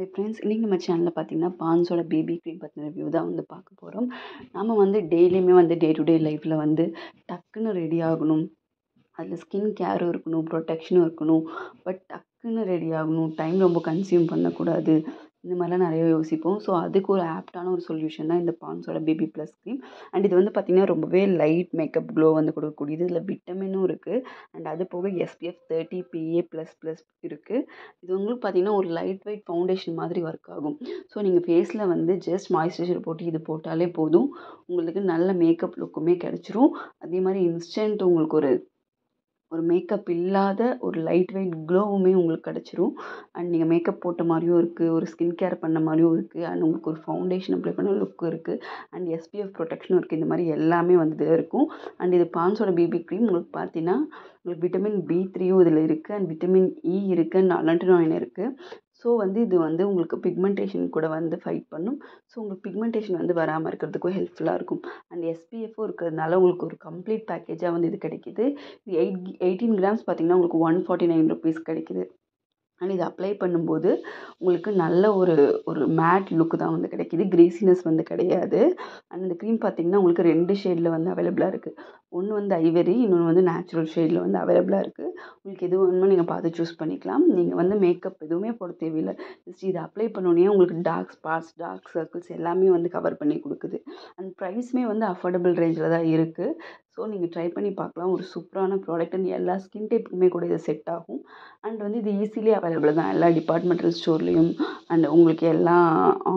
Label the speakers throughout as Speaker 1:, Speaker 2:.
Speaker 1: hi friends இன்றைக்கி நம்ம சேனலில் பார்த்திங்கன்னா பான்ஸோட பேபி க்ரீம் பற்றின ரிவ்யூ தான் வந்து பார்க்க போகிறோம் நம்ம வந்து டெய்லியுமே வந்து டே டு டே லைஃப்பில் வந்து டக்குன்னு ரெடி ஆகணும் அதில் ஸ்கின் கேரும் இருக்கணும் ப்ரொடெக்ஷனும் இருக்கணும் பட் டக்குன்னு ரெடி ஆகணும் டைம் ரொம்ப கன்சியூம் பண்ணக்கூடாது இந்த மாதிரிலாம் நிறைய யோசிப்போம் ஸோ அதுக்கு ஒரு ஆப்டான ஒரு சொல்யூஷன் தான் இந்த பான்ஸோட பேபி ப்ளஸ் க்ரீம் அண்ட் இது வந்து பார்த்திங்கன்னா ரொம்பவே லைட் மேக்கப் க்ளோ வந்து கொடுக்கக்கூடியது இதில் விட்டமினும் இருக்குது அண்ட் அது போக SPF thirty PA plus plus இருக்குது இது உங்களுக்கு பார்த்திங்கன்னா ஒரு லைட் வெயிட் ஃபவுண்டேஷன் மாதிரி ஒர்க் ஆகும் ஸோ நீங்கள் ஃபேஸில் வந்து ஜஸ்ட் மாய்ஸ்சரைசர் போட்டு இது போட்டாலே போதும் உங்களுக்கு நல்ல மேக்கப் லுக்குமே கிடச்சிரும் அதே மாதிரி இன்ஸ்டன்ட் உங்களுக்கு ஒரு ஒரு மேக்கப் இல்லாத ஒரு லைட் வெயிட் க்ளோவுமே உங்களுக்கு கிடச்சிரும் அண்ட் நீங்கள் மேக்கப் போட்ட மாதிரியும் இருக்குது ஒரு ஸ்கின் கேர் பண்ண மாதிரியும் இருக்குது அண்ட் உங்களுக்கு ஒரு ஃபவுண்டேஷன் அப்ளை பண்ண லுக்கும் இருக்குது அண்ட் எஸ்பிஎஃப் ப்ரொடெக்ஷனும் இருக்குது இந்த மாதிரி எல்லாமே வந்துட்டு இருக்கும் அண்ட் இது பான்ஸோட பிபி க்ரீம் உங்களுக்கு பார்த்தீங்கன்னா உங்களுக்கு விட்டமின் பி த்ரீயும் இதில் இருக்குது அண்ட் விட்டமின் இ e இருக்குது அண்ட் அலன்டனாயின் இருக்குது ஸோ வந்து இது வந்து உங்களுக்கு பிக்மெண்டேஷன் கூட வந்து ஃபைட் பண்ணும் ஸோ உங்களுக்கு பிக்மெண்டேஷன் வந்து வராமல் இருக்கிறதுக்கும் ஹெல்ப்ஃபுல்லாக இருக்கும் அண்ட் எஸ்பிஎஃப்பும் இருக்கிறதுனால உங்களுக்கு ஒரு கம்ப்ளீட் பேக்கேஜாக வந்து இது கிடைக்கிது இது எயிட் எயிட்டீன் கிராம்ஸ் பார்த்திங்கன்னா உங்களுக்கு ஒன் ஃபார்ட்டி நைன் ருபீஸ் கிடைக்கிது அண்ட் இது அப்ளை பண்ணும்போது உங்களுக்கு நல்ல ஒரு ஒரு மேட் லுக்கு தான் வந்து கிடைக்கிது கிரேசினஸ் வந்து கிடையாது அண்ட் இந்த க்ரீம் பார்த்திங்கன்னா உங்களுக்கு ரெண்டு ஷேடில் வந்து அவைலபிளாக இருக்குது ஒன்று வந்து ஐவரி இன்னொன்று வந்து நேச்சுரல் ஷேடில் வந்து அவைலபிளாக இருக்குது உங்களுக்கு எது வேணுமோ நீங்கள் பார்த்து சூஸ் பண்ணிக்கலாம் நீங்கள் வந்து மேக்கப் எதுவுமே போட தேவையில்லை ஜஸ்ட் இதை அப்ளை பண்ணோன்னே உங்களுக்கு டார்க் ஸ்பாட்ஸ் டார்க் சர்க்கிள்ஸ் எல்லாமே வந்து கவர் பண்ணி கொடுக்குது அண்ட் ப்ரைஸுமே வந்து அஃபோர்டபுள் ரேஞ்சில் தான் இருக்குது ஸோ நீங்கள் ட்ரை பண்ணி பார்க்கலாம் ஒரு சூப்பரான ப்ராடக்ட் அண்ட் எல்லா ஸ்கின் டைப்புக்குமே கூட இது செட் ஆகும் அண்ட் வந்து இது ஈஸிலி அவைலபிள் தான் எல்லா டிபார்ட்மெண்டல் ஸ்டோர்லேயும் அண்ட் உங்களுக்கு எல்லா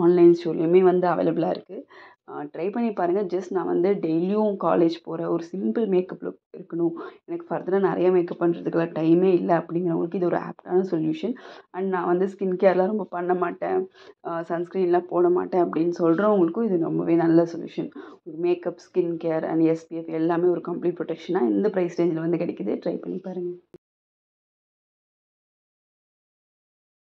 Speaker 1: ஆன்லைன் ஸ்டோர்லேயுமே வந்து அவைலபிளாக இருக்குது ட்ரை பண்ணி பாருங்கள் ஜஸ்ட் நான் வந்து டெய்லியும் காலேஜ் போகிற ஒரு சிம்பிள் மேக்கப் லுக் இருக்கணும் எனக்கு ஃபர்தராக நிறைய மேக்கப் பண்ணுறதுக்கெல்லாம் டைமே இல்லை அப்படிங்கிறவங்களுக்கு இது ஒரு ஆப்டான சொல்யூஷன் அண்ட் நான் வந்து ஸ்கின் கேர்லாம் ரொம்ப பண்ண மாட்டேன் சன்ஸ்க்ரீன்லாம் போட மாட்டேன் அப்படின்னு சொல்கிறவங்களுக்கும் இது ரொம்பவே நல்ல solution makeup skin care and SPF எல்லாமே ஒரு கம்ப்ளீட் ப்ரொடெக்ஷனாக இந்த ப்ரைஸ் ரேஞ்சில் வந்து கிடைக்கிது ட்ரை பண்ணி பாருங்கள்